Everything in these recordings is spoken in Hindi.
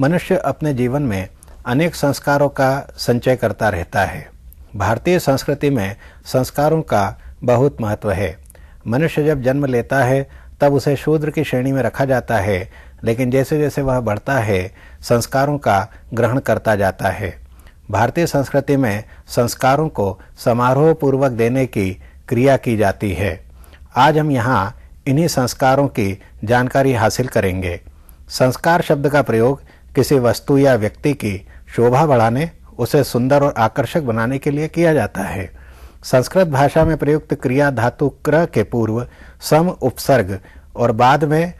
मनुष्य अपने जीवन में अनेक संस्कारों का संचय करता रहता है भारतीय संस्कृति में संस्कारों का बहुत महत्व है मनुष्य जब जन्म लेता है तब उसे शूद्र की श्रेणी में रखा जाता है लेकिन जैसे जैसे वह बढ़ता है संस्कारों का ग्रहण करता जाता है भारतीय संस्कृति में संस्कारों को समारोह पूर्वक देने की क्रिया की जाती है आज हम यहाँ इन्हीं संस्कारों की जानकारी हासिल करेंगे संस्कार शब्द का प्रयोग किसी वस्तु या व्यक्ति की शोभा बढ़ाने उसे सुंदर और आकर्षक बनाने के लिए किया जाता है संस्कृत भाषा में प्रयुक्त क्रिया धातु क्र के पूर्व सम उपसर्ग और बाद में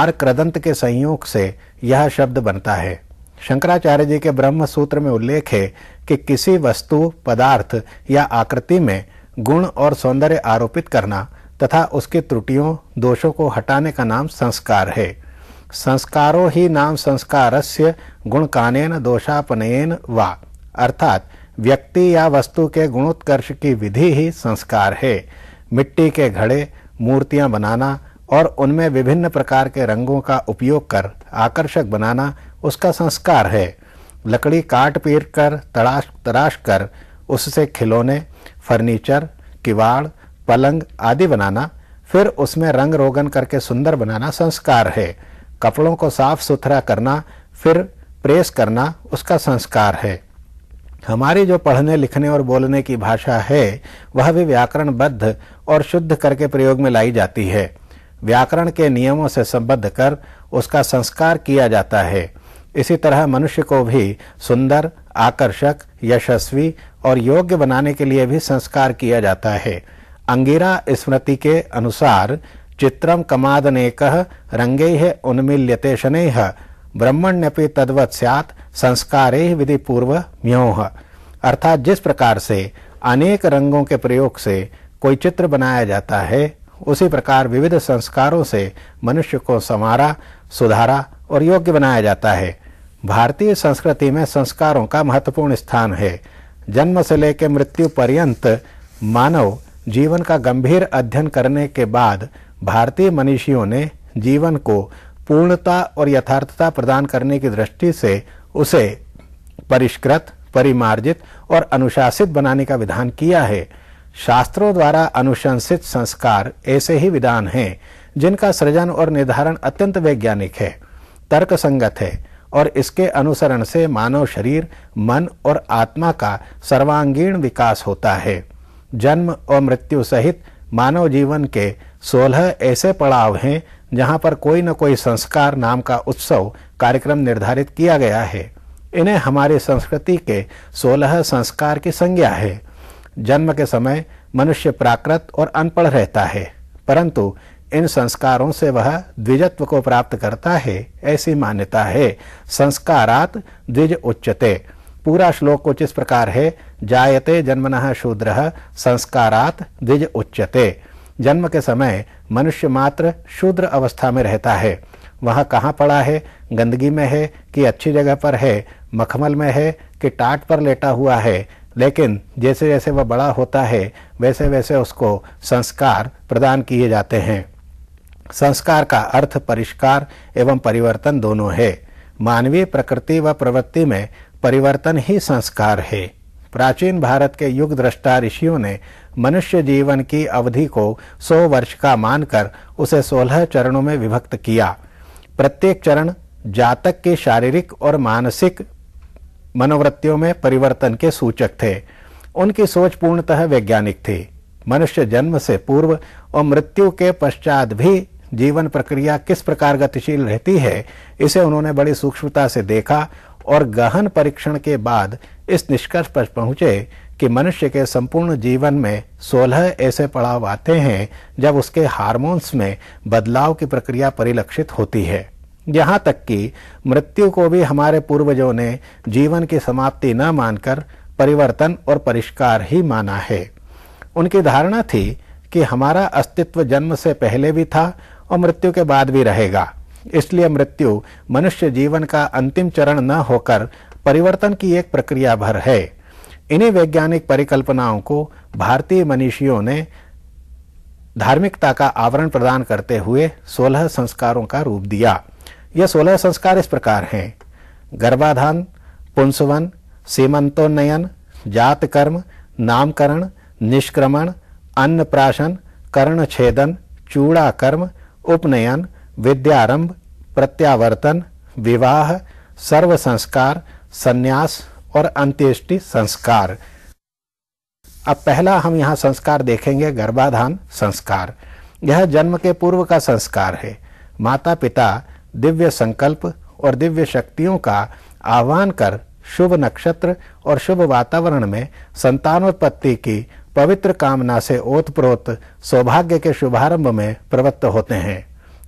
आर क्रदंत के संयोग से यह शब्द बनता है शंकराचार्य जी के ब्रह्म सूत्र में उल्लेख है कि किसी वस्तु पदार्थ या आकृति में गुण और सौंदर्य आरोपित करना तथा उसकी त्रुटियों दोषों को हटाने का नाम संस्कार है संस्कारो ही नाम संस्कारस्य गुणकानेन दोषापनयन वा अर्थात व्यक्ति या वस्तु के गुणोत्कर्ष की विधि ही संस्कार है मिट्टी के घड़े मूर्तियां बनाना और उनमें विभिन्न प्रकार के रंगों का उपयोग कर आकर्षक बनाना उसका संस्कार है लकड़ी काट पीट कर तराश तराश कर उससे खिलौने फर्नीचर किवाड़ पलंग आदि बनाना फिर उसमें रंग रोगन करके सुंदर बनाना संस्कार है कपड़ों को साफ सुथरा करना फिर प्रेस करना उसका संस्कार है हमारी जो पढ़ने लिखने और बोलने की भाषा है वह भी व्याकरणबद्ध और शुद्ध करके प्रयोग में लाई जाती है व्याकरण के नियमों से संबद्ध कर उसका संस्कार किया जाता है इसी तरह मनुष्य को भी सुंदर आकर्षक यशस्वी और योग्य बनाने के लिए भी संस्कार किया जाता है अंगिरा स्मृति के अनुसार चित्रम कमादनेक रङ्गैः उन्मील्यते शनैः ब्रह्मण्यपि तद्वत् स्यात् संस्कारे पूर्व म्योह अर्थात जिस प्रकार से अनेक रंगों के प्रयोग से कोई चित्र बनाया जाता है उसी प्रकार विविध संस्कारों से मनुष्य को संवारा सुधारा और योग्य बनाया जाता है भारतीय संस्कृति में संस्कारों का महत्वपूर्ण स्थान है जन्म से लेकर मृत्यु पर्यंत मानव जीवन का गंभीर अध्ययन करने के बाद भारतीय मनीषियों ने जीवन को पूर्णता और यथार्थता प्रदान करने की दृष्टि से उसे परिष्कृत परिमार्जित और अनुशासित बनाने का विधान किया है शास्त्रों द्वारा अनुशंसित संस्कार ऐसे ही विधान हैं जिनका सृजन और निर्धारण अत्यंत वैज्ञानिक है तर्क संगत है और इसके अनुसरण से मानव शरीर मन और आत्मा का सर्वांगीण विकास होता है जन्म और मृत्यु सहित मानव जीवन के सोलह ऐसे पड़ाव हैं जहां पर कोई न कोई संस्कार नाम का उत्सव कार्यक्रम निर्धारित किया गया है इन्हें हमारी संस्कृति के सोलह संस्कार की संज्ञा है जन्म के समय मनुष्य प्राकृत और अनपढ़ रहता है परंतु इन संस्कारों से वह द्विजत्व को प्राप्त करता है ऐसी मान्यता है संस्कारात द्विज उच्चते पूरा श्लोक कुछ इस प्रकार है जायते जन्मनः शूद्र संस्कारात द्विज उच्चते जन्म के समय मनुष्य मात्र शूद्र अवस्था में रहता है वह कहाँ पड़ा है गंदगी में है कि अच्छी जगह पर है मखमल में है कि टाट पर लेटा हुआ है लेकिन जैसे जैसे वह बड़ा होता है वैसे वैसे उसको संस्कार प्रदान किए जाते हैं संस्कार का अर्थ परिष्कार एवं परिवर्तन दोनों है मानवीय प्रकृति व प्रवृत्ति में परिवर्तन ही संस्कार है प्राचीन भारत के युग दृष्टा ऋषियों ने मनुष्य जीवन की अवधि को 100 वर्ष का मानकर उसे 16 चरणों में विभक्त किया प्रत्येक चरण जातक के शारीरिक और मानसिक मनोवृत्तियों में परिवर्तन के सूचक थे उनकी सोच पूर्णतः वैज्ञानिक थी मनुष्य जन्म से पूर्व और मृत्यु के पश्चात भी जीवन प्रक्रिया किस प्रकार गतिशील रहती है इसे उन्होंने बड़ी सूक्ष्मता से देखा और गहन परीक्षण के बाद इस निष्कर्ष पर पहुंचे कि मनुष्य के संपूर्ण जीवन में सोलह ऐसे पड़ाव आते हैं जब उसके हार्मोन्स में बदलाव की प्रक्रिया परिलक्षित होती है यहाँ तक कि मृत्यु को भी हमारे पूर्वजों ने जीवन की समाप्ति न मानकर परिवर्तन और परिष्कार ही माना है उनकी धारणा थी कि हमारा अस्तित्व जन्म से पहले भी था और मृत्यु के बाद भी रहेगा इसलिए मृत्यु मनुष्य जीवन का अंतिम चरण न होकर परिवर्तन की एक प्रक्रिया भर है इन्हीं वैज्ञानिक परिकल्पनाओं को भारतीय मनीषियों ने धार्मिकता का आवरण प्रदान करते हुए सोलह संस्कारों का रूप दिया यह सोलह संस्कार इस प्रकार हैं गर्भाधान पुंसवन सीमंतोन्नयन जात कर्म नामकरण निष्क्रमण अन्न प्राशन कर्ण छेदन चूड़ा कर्म उपनयन विद्यारंभ प्रत्यावर्तन विवाह सर्व संस्कार संन्यास और अंत्येष्टि संस्कार अब पहला हम यहाँ संस्कार देखेंगे गर्भाधान संस्कार यह जन्म के पूर्व का संस्कार है माता पिता दिव्य संकल्प और दिव्य शक्तियों का आह्वान कर शुभ नक्षत्र और शुभ वातावरण में संतानोत्पत्ति की पवित्र कामना से ओतप्रोत सौभाग्य के शुभारंभ में प्रवृत्त होते हैं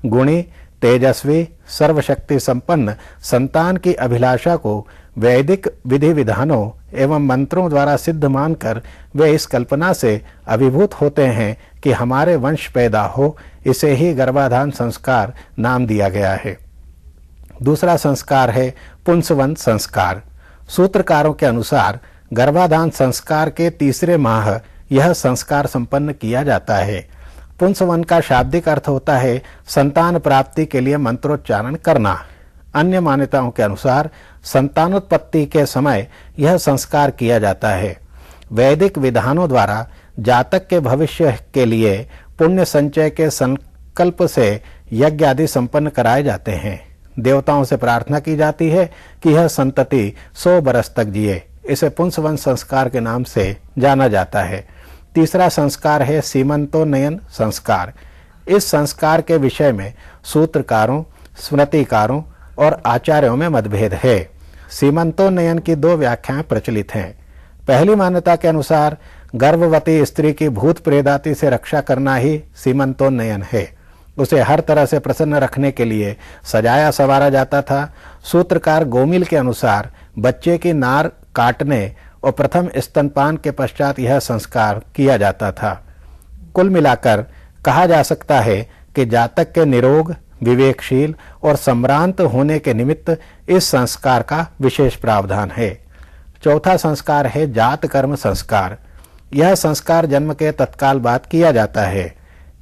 गुणी तेजस्वी सर्वशक्ति संपन्न संतान की अभिलाषा को वैदिक विधि विधानों एवं मंत्रों द्वारा सिद्ध मानकर वे इस कल्पना से अभिभूत होते हैं कि हमारे वंश पैदा हो इसे ही गर्भाधान संस्कार नाम दिया गया है दूसरा संस्कार है पुंसवंत संस्कार सूत्रकारों के अनुसार गर्भाधान संस्कार के तीसरे माह यह संस्कार संपन्न किया जाता है पुंसवन का शाब्दिक अर्थ होता है संतान प्राप्ति के लिए मंत्रोच्चारण करना अन्य मान्यताओं के अनुसार संतानोत्पत्ति के समय यह संस्कार किया जाता है वैदिक विधानों द्वारा जातक के भविष्य के लिए पुण्य संचय के संकल्प से यज्ञ आदि संपन्न कराए जाते हैं देवताओं से प्रार्थना की जाती है कि यह संतति सौ बरस तक जिए इसे पुंसवन संस्कार के नाम से जाना जाता है तीसरा संस्कार है सीमंतोन्नयन संस्कार इस संस्कार के विषय में सूत्रकारों स्मृतिकारों और आचार्यों में मतभेद है सीमंतोन्नयन की दो व्याख्याएं प्रचलित हैं पहली मान्यता के अनुसार गर्भवती स्त्री की भूत प्रेदाति से रक्षा करना ही सीमंतोन्नयन है उसे हर तरह से प्रसन्न रखने के लिए सजाया सवारा जाता था सूत्रकार गोमिल के अनुसार बच्चे की नार काटने और प्रथम स्तनपान के पश्चात यह संस्कार किया जाता था कुल मिलाकर कहा जा सकता है कि जातक के निरोग विवेकशील और सम्रांत होने के निमित्त इस संस्कार का विशेष प्रावधान है चौथा संस्कार है जात कर्म संस्कार यह संस्कार जन्म के तत्काल बाद किया जाता है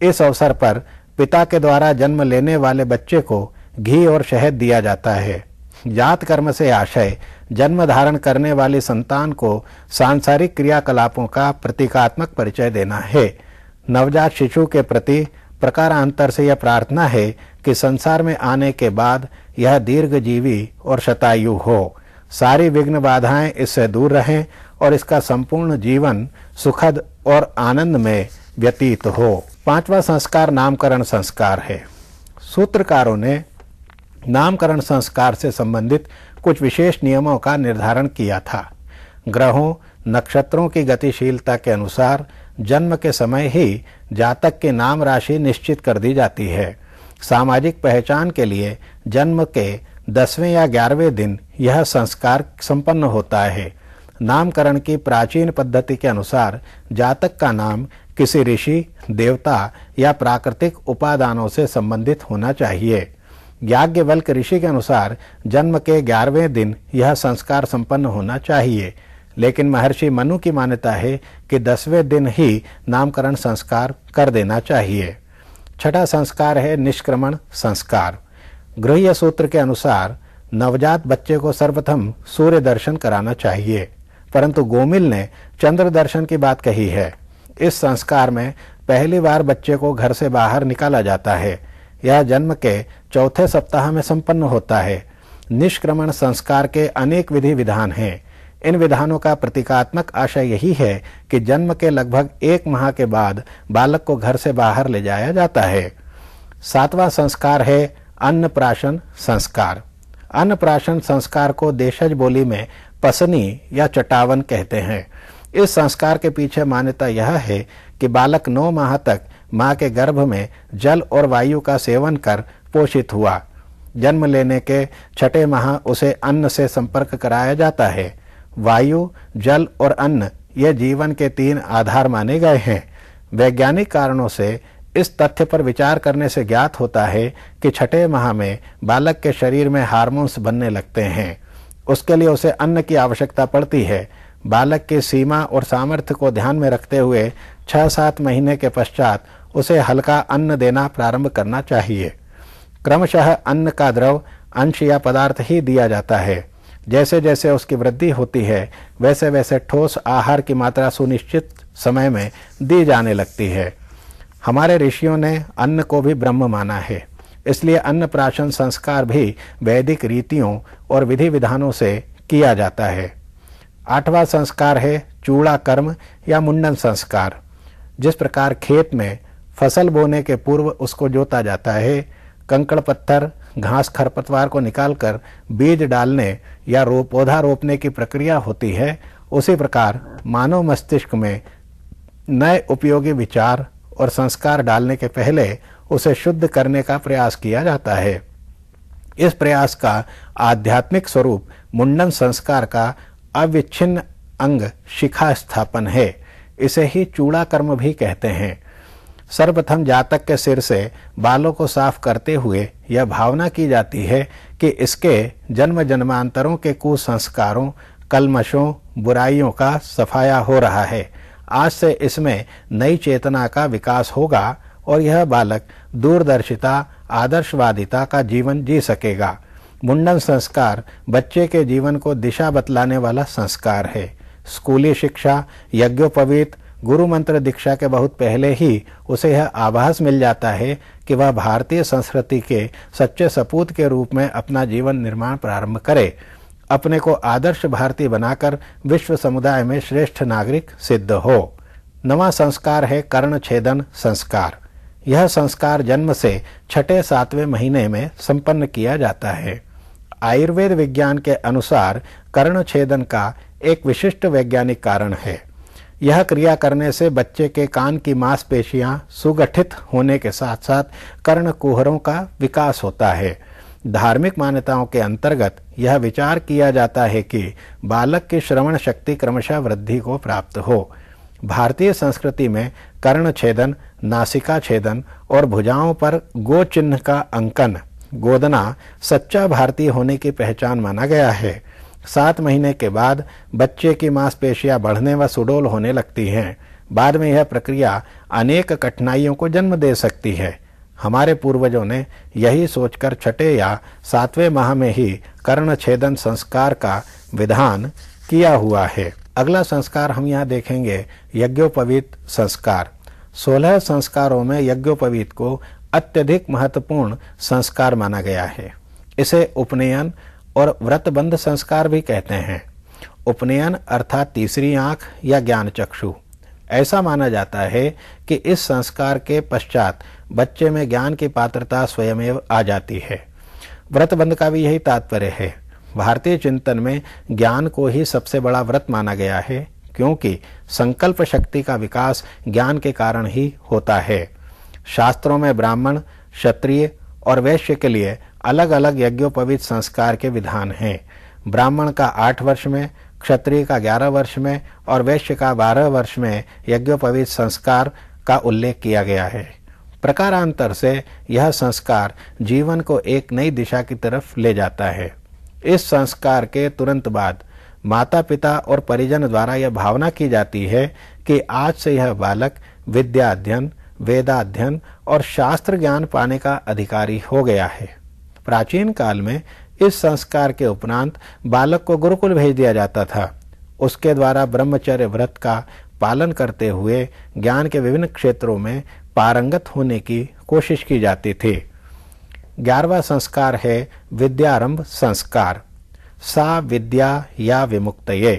इस अवसर पर पिता के द्वारा जन्म लेने वाले बच्चे को घी और शहद दिया जाता है जात कर्म से आशय जन्म धारण करने वाले संतान को सांसारिक क्रियाकलापों का प्रतीकात्मक परिचय देना है नवजात शिशु के प्रति प्रकारांतर से यह प्रार्थना है कि संसार में आने के बाद यह दीर्घजीवी और शतायु हो सारी विघ्न बाधाएं इससे दूर रहें और इसका संपूर्ण जीवन सुखद और आनंद में व्यतीत हो पांचवा संस्कार नामकरण संस्कार है सूत्रकारों ने नामकरण संस्कार से संबंधित कुछ विशेष नियमों का निर्धारण किया था ग्रहों नक्षत्रों की गतिशीलता के अनुसार जन्म के समय ही जातक की नाम राशि निश्चित कर दी जाती है सामाजिक पहचान के लिए जन्म के दसवें या ग्यारहवें दिन यह संस्कार संपन्न होता है नामकरण की प्राचीन पद्धति के अनुसार जातक का नाम किसी ऋषि देवता या प्राकृतिक उपादानों से संबंधित होना चाहिए याज्ञवल्क ऋषि के अनुसार जन्म के ग्यारहवें दिन यह संस्कार संपन्न होना चाहिए लेकिन महर्षि मनु की मान्यता है कि दसवें दिन ही नामकरण संस्कार कर देना चाहिए छठा संस्कार है निष्क्रमण संस्कार गृह सूत्र के अनुसार नवजात बच्चे को सर्वप्रथम सूर्य दर्शन कराना चाहिए परंतु गोमिल ने चंद्र दर्शन की बात कही है इस संस्कार में पहली बार बच्चे को घर से बाहर निकाला जाता है यह जन्म के चौथे सप्ताह में संपन्न होता है निष्क्रमण संस्कार के अनेक विधि विधान हैं इन विधानों का प्रतीकात्मक आशय यही है कि जन्म के लगभग एक माह के बाद बालक को घर से बाहर ले जाया जाता है सातवां संस्कार है अन्न प्राशन संस्कार अन्न प्राशन संस्कार को देशज बोली में पसनी या चटावन कहते हैं इस संस्कार के पीछे मान्यता यह है कि बालक नौ माह तक माँ के गर्भ में जल और वायु का सेवन कर पोषित हुआ जन्म लेने के छठे माह उसे अन्न से संपर्क कराया जाता है वायु जल और अन्न ये जीवन के तीन आधार माने गए हैं वैज्ञानिक कारणों से इस तथ्य पर विचार करने से ज्ञात होता है कि छठे माह में बालक के शरीर में हार्मोन्स बनने लगते हैं उसके लिए उसे अन्न की आवश्यकता पड़ती है बालक की सीमा और सामर्थ्य को ध्यान में रखते हुए छः सात महीने के पश्चात उसे हल्का अन्न देना प्रारंभ करना चाहिए क्रमशः अन्न का द्रव अंश या पदार्थ ही दिया जाता है जैसे जैसे उसकी वृद्धि होती है वैसे वैसे ठोस आहार की मात्रा सुनिश्चित समय में दी जाने लगती है हमारे ऋषियों ने अन्न को भी ब्रह्म माना है इसलिए अन्न प्राशन संस्कार भी वैदिक रीतियों और विधि विधानों से किया जाता है आठवां संस्कार है चूड़ा कर्म या मुंडन संस्कार जिस प्रकार खेत में फसल बोने के पूर्व उसको जोता जाता है कंकड़ पत्थर घास खरपतवार को निकालकर बीज डालने या रो पौधा रोपने की प्रक्रिया होती है उसी प्रकार मानव मस्तिष्क में नए उपयोगी विचार और संस्कार डालने के पहले उसे शुद्ध करने का प्रयास किया जाता है इस प्रयास का आध्यात्मिक स्वरूप मुंडन संस्कार का अविच्छिन्न अंग शिखा स्थापन है इसे ही चूड़ा कर्म भी कहते हैं सर्वप्रथम जातक के सिर से बालों को साफ करते हुए यह भावना की जाती है कि इसके जन्म जन्मांतरों के कुसंस्कारों कलमशों बुराइयों का सफाया हो रहा है आज से इसमें नई चेतना का विकास होगा और यह बालक दूरदर्शिता आदर्शवादिता का जीवन जी सकेगा मुंडन संस्कार बच्चे के जीवन को दिशा बतलाने वाला संस्कार है स्कूली शिक्षा यज्ञोपवीत गुरु मंत्र दीक्षा के बहुत पहले ही उसे यह आभास मिल जाता है कि वह भारतीय संस्कृति के सच्चे सपूत के रूप में अपना जीवन निर्माण प्रारंभ करे अपने को आदर्श भारतीय बनाकर विश्व समुदाय में श्रेष्ठ नागरिक सिद्ध हो नवा संस्कार है कर्ण छेदन संस्कार यह संस्कार जन्म से छठे सातवें महीने में संपन्न किया जाता है आयुर्वेद विज्ञान के अनुसार कर्ण छेदन का एक विशिष्ट वैज्ञानिक कारण है यह क्रिया करने से बच्चे के कान की मांसपेशियां सुगठित होने के साथ साथ कर्ण कुहरों का विकास होता है धार्मिक मान्यताओं के अंतर्गत यह विचार किया जाता है कि बालक की श्रवण शक्ति क्रमशः वृद्धि को प्राप्त हो भारतीय संस्कृति में कर्ण छेदन नासिका छेदन और भुजाओं पर गो चिन्ह का अंकन गोदना सच्चा भारतीय होने की पहचान माना गया है सात महीने के बाद बच्चे की मांसपेशियां बढ़ने व सुडोल होने लगती हैं बाद में यह प्रक्रिया अनेक कठिनाइयों को जन्म दे सकती है हमारे पूर्वजों ने यही सोचकर छठे या सातवें माह में ही कर्ण छेदन संस्कार का विधान किया हुआ है अगला संस्कार हम यहाँ देखेंगे यज्ञोपवीत संस्कार सोलह संस्कारों में यज्ञोपवीत को अत्यधिक महत्वपूर्ण संस्कार माना गया है इसे उपनयन और व्रतबंध संस्कार भी कहते हैं उपनयन अर्थात तीसरी आंख या ज्ञान चक्षु ऐसा माना जाता है कि इस संस्कार के पश्चात बच्चे में ज्ञान की पात्रता स्वयं आ जाती है व्रतबंध का भी यही तात्पर्य है भारतीय चिंतन में ज्ञान को ही सबसे बड़ा व्रत माना गया है क्योंकि संकल्प शक्ति का विकास ज्ञान के कारण ही होता है शास्त्रों में ब्राह्मण क्षत्रिय और वैश्य के लिए अलग अलग यज्ञोपवीत संस्कार के विधान हैं ब्राह्मण का आठ वर्ष में क्षत्रिय का ग्यारह वर्ष में और वैश्य का बारह वर्ष में यज्ञोपवीत संस्कार का उल्लेख किया गया है प्रकारांतर से यह संस्कार जीवन को एक नई दिशा की तरफ ले जाता है इस संस्कार के तुरंत बाद माता पिता और परिजन द्वारा यह भावना की जाती है कि आज से यह बालक विद्या अध्ययन वेदाध्ययन और शास्त्र ज्ञान पाने का अधिकारी हो गया है प्राचीन काल में इस संस्कार के उपरांत बालक को गुरुकुल भेज दिया जाता था उसके द्वारा ब्रह्मचर्य व्रत का पालन करते हुए ज्ञान के विभिन्न क्षेत्रों में पारंगत होने की कोशिश की जाती थी ग्यारहवा संस्कार है विद्यारंभ संस्कार सा विद्या या विमुक्त ये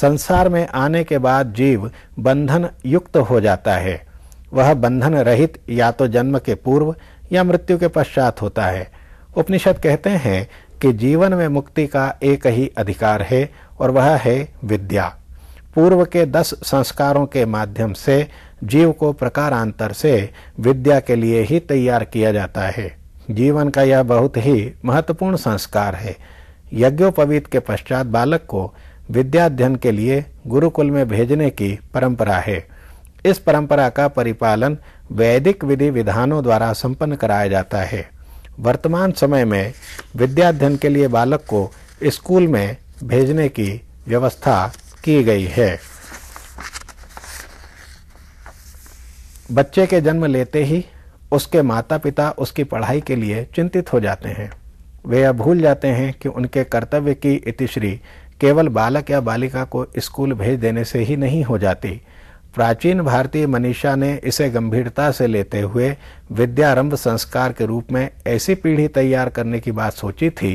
संसार में आने के बाद जीव बंधन युक्त हो जाता है वह बंधन रहित या तो जन्म के पूर्व या मृत्यु के पश्चात होता है उपनिषद कहते हैं कि जीवन में मुक्ति का एक ही अधिकार है और वह है विद्या पूर्व के दस संस्कारों के माध्यम से जीव को प्रकारांतर से विद्या के लिए ही तैयार किया जाता है जीवन का यह बहुत ही महत्वपूर्ण संस्कार है यज्ञोपवीत के पश्चात बालक को अध्ययन के लिए गुरुकुल में भेजने की परंपरा है इस परंपरा का परिपालन वैदिक विधि विधानों द्वारा संपन्न कराया जाता है वर्तमान समय में अध्ययन के लिए बालक को स्कूल में भेजने की व्यवस्था की गई है बच्चे के जन्म लेते ही उसके माता पिता उसकी पढ़ाई के लिए चिंतित हो जाते हैं वे यह भूल जाते हैं कि उनके कर्तव्य की इतिश्री केवल बालक या बालिका को स्कूल भेज देने से ही नहीं हो जाती प्राचीन भारतीय मनीषा ने इसे गंभीरता से लेते हुए विद्यारंभ संस्कार के रूप में ऐसी पीढ़ी तैयार करने की बात सोची थी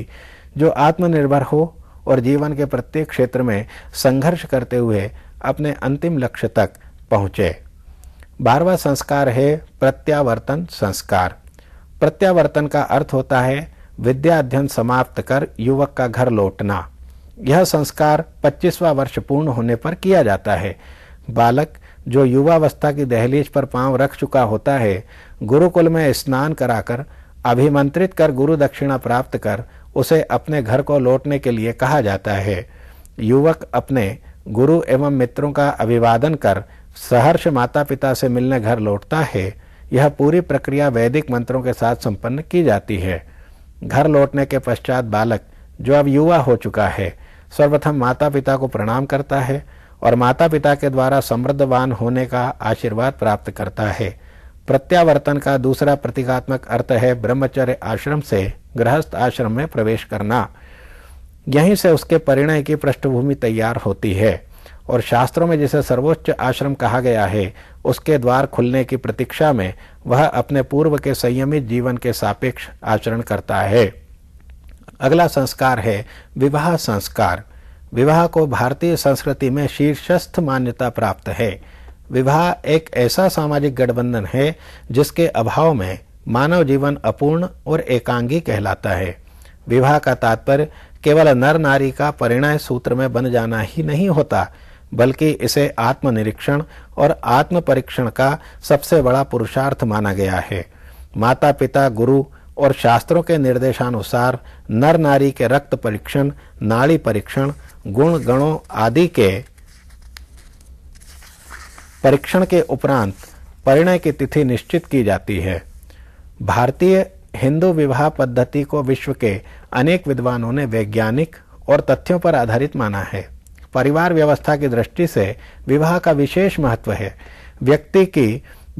जो आत्मनिर्भर हो और जीवन के प्रत्येक क्षेत्र में संघर्ष करते हुए अपने अंतिम लक्ष्य तक पहुंचे बारवा संस्कार है प्रत्यावर्तन संस्कार प्रत्यावर्तन का अर्थ होता है विद्या अध्ययन समाप्त कर युवक का घर लौटना यह संस्कार 25वां वर्ष पूर्ण होने पर किया जाता है बालक जो युवावस्था की दहलीज पर पांव रख चुका होता है गुरुकुल में स्नान कराकर अभिमंत्रित कर गुरु दक्षिणा प्राप्त कर उसे अपने घर को लौटने के लिए कहा जाता है युवक अपने गुरु एवं मित्रों का अभिवादन कर सहर्ष माता पिता से मिलने घर लौटता है यह पूरी प्रक्रिया वैदिक मंत्रों के साथ संपन्न की जाती है घर लौटने के पश्चात बालक जो अब युवा हो चुका है सर्वप्रथम माता पिता को प्रणाम करता है और माता पिता के द्वारा समृद्धवान होने का आशीर्वाद प्राप्त करता है प्रत्यावर्तन का दूसरा प्रतीकात्मक अर्थ है ब्रह्मचर्य आश्रम से गृहस्थ आश्रम में प्रवेश करना यहीं से उसके परिणय की पृष्ठभूमि तैयार होती है और शास्त्रों में जिसे सर्वोच्च आश्रम कहा गया है उसके द्वार खुलने की प्रतीक्षा में वह अपने पूर्व के संयमित जीवन के सापेक्ष आचरण करता है अगला संस्कार है विवाह संस्कार विवाह को भारतीय संस्कृति में शीर्षस्थ मान्यता प्राप्त है विवाह एक ऐसा सामाजिक गठबंधन है जिसके अभाव में मानव जीवन अपूर्ण और एकांगी कहलाता है विवाह का तात्पर्य केवल नर नारी का परिणय सूत्र में बन जाना ही नहीं होता बल्कि इसे आत्मनिरीक्षण और आत्म परीक्षण का सबसे बड़ा पुरुषार्थ माना गया है माता पिता गुरु और शास्त्रों के निर्देशानुसार नर नारी के रक्त परीक्षण नाड़ी परीक्षण गुण गणों आदि के परीक्षण के उपरांत परिणय की तिथि निश्चित की जाती है भारतीय हिंदू विवाह पद्धति को विश्व के अनेक विद्वानों ने वैज्ञानिक और तथ्यों पर आधारित माना है परिवार व्यवस्था की दृष्टि से विवाह का विशेष महत्व है व्यक्ति की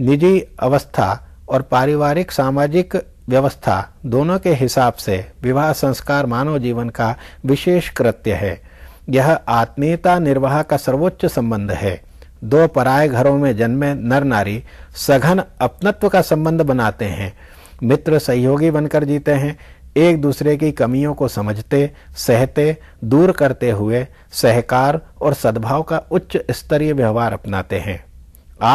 निजी अवस्था और पारिवारिक सामाजिक व्यवस्था दोनों के हिसाब से विवाह संस्कार मानव जीवन का विशेष कृत्य है यह आत्मीयता निर्वाह का सर्वोच्च संबंध है दो पराय घरों में जन्मे नर नारी सघन अपनत्व का संबंध बनाते हैं मित्र सहयोगी बनकर जीते हैं एक दूसरे की कमियों को समझते सहते दूर करते हुए सहकार और सद्भाव का उच्च स्तरीय व्यवहार अपनाते हैं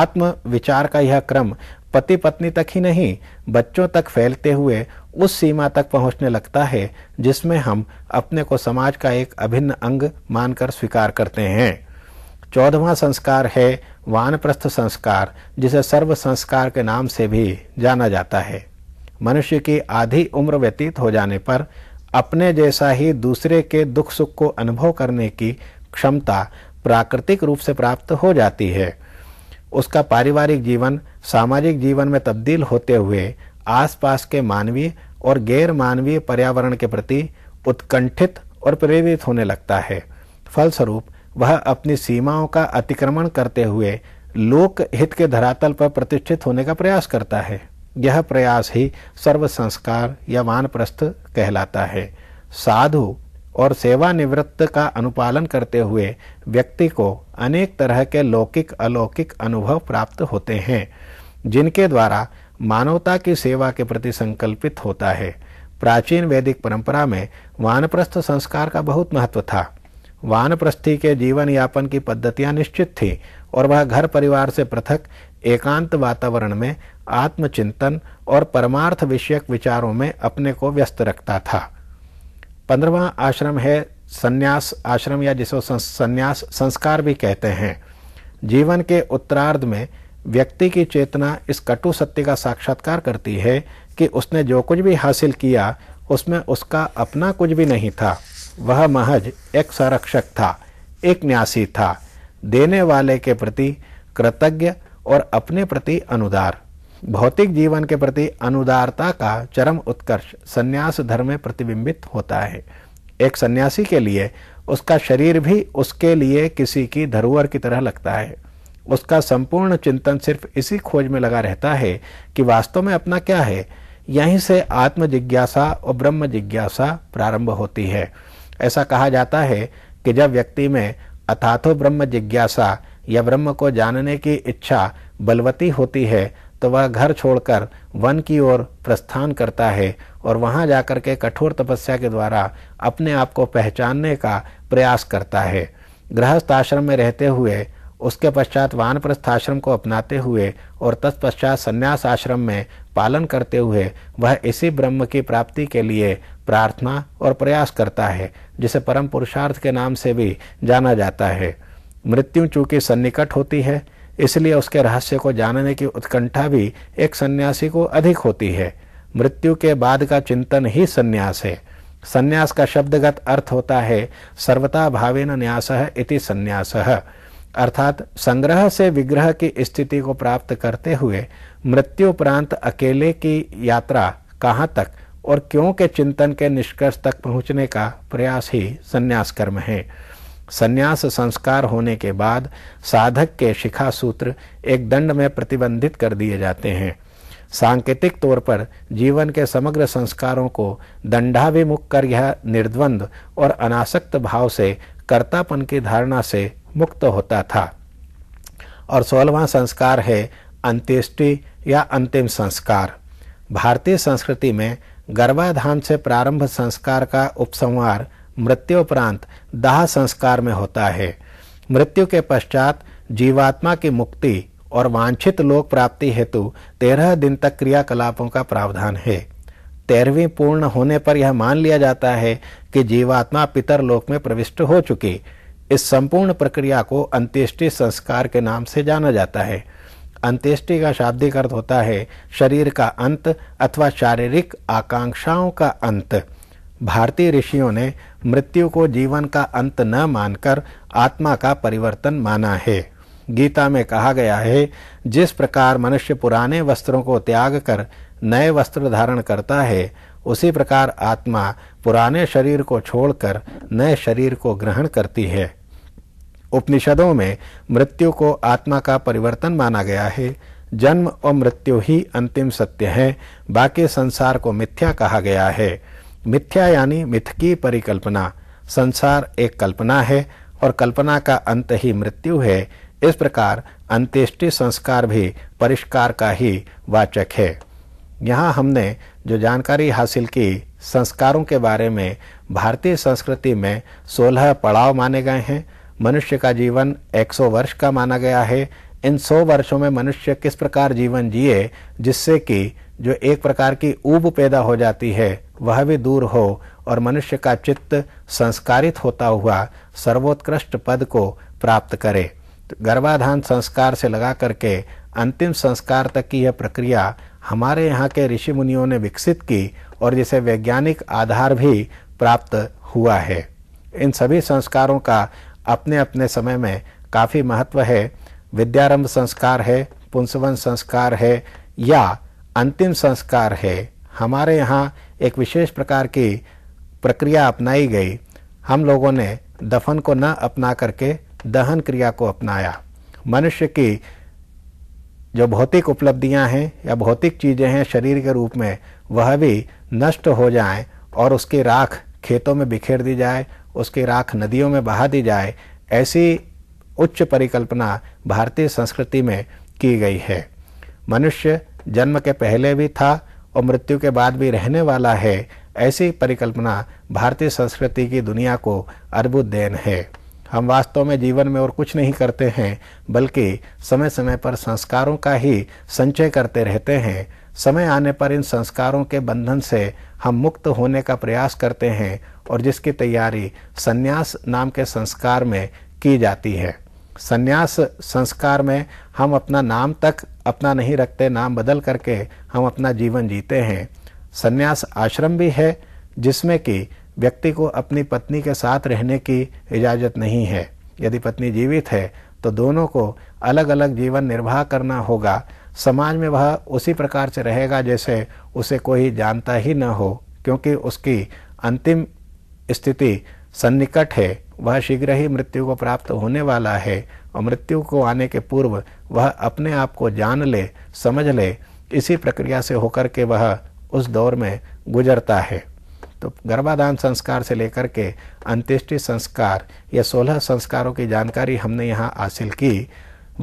आत्म विचार का यह क्रम पति पत्नी तक ही नहीं बच्चों तक फैलते हुए उस सीमा तक पहुंचने लगता है जिसमें हम अपने को समाज का एक अभिन्न अंग मानकर स्वीकार करते हैं चौदहवा संस्कार है वानप्रस्थ संस्कार जिसे सर्व संस्कार के नाम से भी जाना जाता है मनुष्य की आधी उम्र व्यतीत हो जाने पर अपने जैसा ही दूसरे के दुख सुख को अनुभव करने की क्षमता प्राकृतिक रूप से प्राप्त हो जाती है उसका पारिवारिक जीवन सामाजिक जीवन में तब्दील होते हुए आसपास के मानवीय और गैर मानवीय पर्यावरण के प्रति उत्कंठित और प्रेरित होने लगता है फलस्वरूप वह अपनी सीमाओं का अतिक्रमण करते हुए लोक हित के धरातल पर प्रतिष्ठित होने का प्रयास करता है यह प्रयास ही सर्व संस्कार या वानप्रस्थ कहलाता है साधु और सेवानिवृत्त का अनुपालन करते हुए व्यक्ति को अनेक तरह के लौकिक अलौकिक अनुभव प्राप्त होते हैं जिनके द्वारा मानवता की सेवा के प्रति संकल्पित होता है प्राचीन वैदिक परंपरा में वानप्रस्थ संस्कार का बहुत महत्व था वानप्रस्थी के जीवन यापन की पद्धतियां निश्चित थी और वह घर परिवार से पृथक एकांत वातावरण में आत्मचिंतन और परमार्थ विषयक विचारों में अपने को व्यस्त रखता था पंद्रवा आश्रम है संन्यास आश्रम या जिसे संन्यास संस्कार भी कहते हैं जीवन के उत्तरार्ध में व्यक्ति की चेतना इस कटु सत्य का साक्षात्कार करती है कि उसने जो कुछ भी हासिल किया उसमें उसका अपना कुछ भी नहीं था वह महज एक संरक्षक था एक न्यासी था देने वाले के प्रति कृतज्ञ और अपने प्रति अनुदार भौतिक जीवन के प्रति अनुदारता का चरम उत्कर्ष सन्यास धर्म में प्रतिबिंबित होता है एक सन्यासी के लिए उसका शरीर भी उसके लिए किसी की धरोहर की तरह लगता है उसका संपूर्ण चिंतन सिर्फ इसी खोज में लगा रहता है कि वास्तव में अपना क्या है यहीं से आत्म जिज्ञासा और ब्रह्म जिज्ञासा प्रारंभ होती है ऐसा कहा जाता है कि जब व्यक्ति में अथाथो ब्रह्म जिज्ञासा या ब्रह्म को जानने की इच्छा बलवती होती है तो वह घर छोड़कर वन की ओर प्रस्थान करता है और वहां जाकर के कठोर तपस्या के द्वारा अपने आप को पहचानने का प्रयास करता है गृहस्थ आश्रम में रहते हुए उसके पश्चात वानप्रस्थ आश्रम को अपनाते हुए और तत्पश्चात संन्यास आश्रम में पालन करते हुए वह इसी ब्रह्म की प्राप्ति के लिए प्रार्थना और प्रयास करता है जिसे परम पुरुषार्थ के नाम से भी जाना जाता है मृत्यु चूंकि सन्निकट होती है इसलिए उसके रहस्य को जानने की उत्कंठा भी एक सन्यासी को अधिक होती है मृत्यु के बाद का चिंतन ही सन्यास है सन्यास का शब्दगत अर्थ होता है सर्वता भावेन न्यास इति सन्यास अर्थात संग्रह से विग्रह की स्थिति को प्राप्त करते हुए मृत्यु प्रांत अकेले की यात्रा कहाँ तक और क्यों के चिंतन के निष्कर्ष तक पहुँचने का प्रयास ही संन्यास कर्म है संन्यास संस्कार होने के बाद साधक के शिखा सूत्र एक दंड में प्रतिबंधित कर दिए जाते हैं सांकेतिक तौर पर जीवन के समग्र संस्कारों को दंडाभिमुख कर यह निर्द्वंद और अनासक्त भाव से कर्तापन की धारणा से मुक्त होता था और सोलहवां संस्कार है अंत्येष्टि या अंतिम संस्कार भारतीय संस्कृति में गर्भाधान से प्रारंभ संस्कार का उपसंहार मृत्युपरांत दाह संस्कार में होता है मृत्यु के पश्चात जीवात्मा की मुक्ति और वांछित लोक प्राप्ति हेतु तेरह दिन तक क्रियाकलापों का प्रावधान है तेरहवीं पूर्ण होने पर यह मान लिया जाता है कि जीवात्मा पितर लोक में प्रविष्ट हो चुकी इस संपूर्ण प्रक्रिया को अंत्येष्टि संस्कार के नाम से जाना जाता है अंत्येष्टि का शाब्दिक अर्थ होता है शरीर का अंत अथवा शारीरिक आकांक्षाओं का अंत भारतीय ऋषियों ने मृत्यु को जीवन का अंत न मानकर आत्मा का परिवर्तन माना है गीता में कहा गया है जिस प्रकार मनुष्य पुराने वस्त्रों को त्याग कर नए वस्त्र धारण करता है उसी प्रकार आत्मा पुराने शरीर को छोड़कर नए शरीर को ग्रहण करती है उपनिषदों में मृत्यु को आत्मा का परिवर्तन माना गया है जन्म और मृत्यु ही अंतिम सत्य है बाकी संसार को मिथ्या कहा गया है मिथ्या यानी मिथ की परिकल्पना संसार एक कल्पना है और कल्पना का अंत ही मृत्यु है इस प्रकार अंत्येष्टि संस्कार भी परिष्कार का ही वाचक है यहाँ हमने जो जानकारी हासिल की संस्कारों के बारे में भारतीय संस्कृति में सोलह पड़ाव माने गए हैं मनुष्य का जीवन 100 वर्ष का माना गया है इन 100 वर्षों में मनुष्य किस प्रकार जीवन जिए जिससे कि जो एक प्रकार की ऊब पैदा हो जाती है वह भी दूर हो और मनुष्य का चित्त संस्कारित होता हुआ सर्वोत्कृष्ट पद को प्राप्त करे तो गर्भाधान संस्कार से लगा करके अंतिम संस्कार तक की यह प्रक्रिया हमारे यहाँ के ऋषि मुनियों ने विकसित की और जिसे वैज्ञानिक आधार भी प्राप्त हुआ है इन सभी संस्कारों का अपने अपने समय में काफ़ी महत्व है विद्यारंभ संस्कार है पुंसवन संस्कार है या अंतिम संस्कार है हमारे यहाँ एक विशेष प्रकार की प्रक्रिया अपनाई गई हम लोगों ने दफन को न अपना करके दहन क्रिया को अपनाया मनुष्य की जो भौतिक उपलब्धियां हैं या भौतिक चीज़ें हैं शरीर के रूप में वह भी नष्ट हो जाएं और उसकी राख खेतों में बिखेर दी जाए उसकी राख नदियों में बहा दी जाए ऐसी उच्च परिकल्पना भारतीय संस्कृति में की गई है मनुष्य जन्म के पहले भी था और मृत्यु के बाद भी रहने वाला है ऐसी परिकल्पना भारतीय संस्कृति की दुनिया को अद्भुत देन है हम वास्तव में जीवन में और कुछ नहीं करते हैं बल्कि समय समय पर संस्कारों का ही संचय करते रहते हैं समय आने पर इन संस्कारों के बंधन से हम मुक्त होने का प्रयास करते हैं और जिसकी तैयारी संन्यास नाम के संस्कार में की जाती है सन्यास संस्कार में हम अपना नाम तक अपना नहीं रखते नाम बदल करके हम अपना जीवन जीते हैं सन्यास आश्रम भी है जिसमें कि व्यक्ति को अपनी पत्नी के साथ रहने की इजाज़त नहीं है यदि पत्नी जीवित है तो दोनों को अलग अलग जीवन निर्वाह करना होगा समाज में वह उसी प्रकार से रहेगा जैसे उसे कोई जानता ही न हो क्योंकि उसकी अंतिम स्थिति सन्निकट है वह शीघ्र ही मृत्यु को प्राप्त होने वाला है और मृत्यु को आने के पूर्व वह अपने आप को जान ले समझ ले इसी प्रक्रिया से होकर के वह उस दौर में गुजरता है तो गर्भाधान संस्कार से लेकर के अंत्येष्टि संस्कार या सोलह संस्कारों की जानकारी हमने यहाँ हासिल की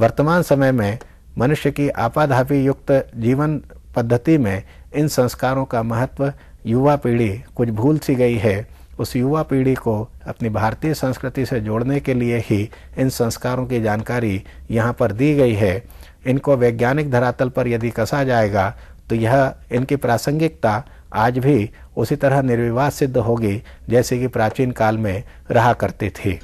वर्तमान समय में मनुष्य की आपाधापी युक्त जीवन पद्धति में इन संस्कारों का महत्व युवा पीढ़ी कुछ भूल सी गई है उस युवा पीढ़ी को अपनी भारतीय संस्कृति से जोड़ने के लिए ही इन संस्कारों की जानकारी यहाँ पर दी गई है इनको वैज्ञानिक धरातल पर यदि कसा जाएगा तो यह इनकी प्रासंगिकता आज भी उसी तरह निर्विवाद सिद्ध होगी जैसे कि प्राचीन काल में रहा करती थी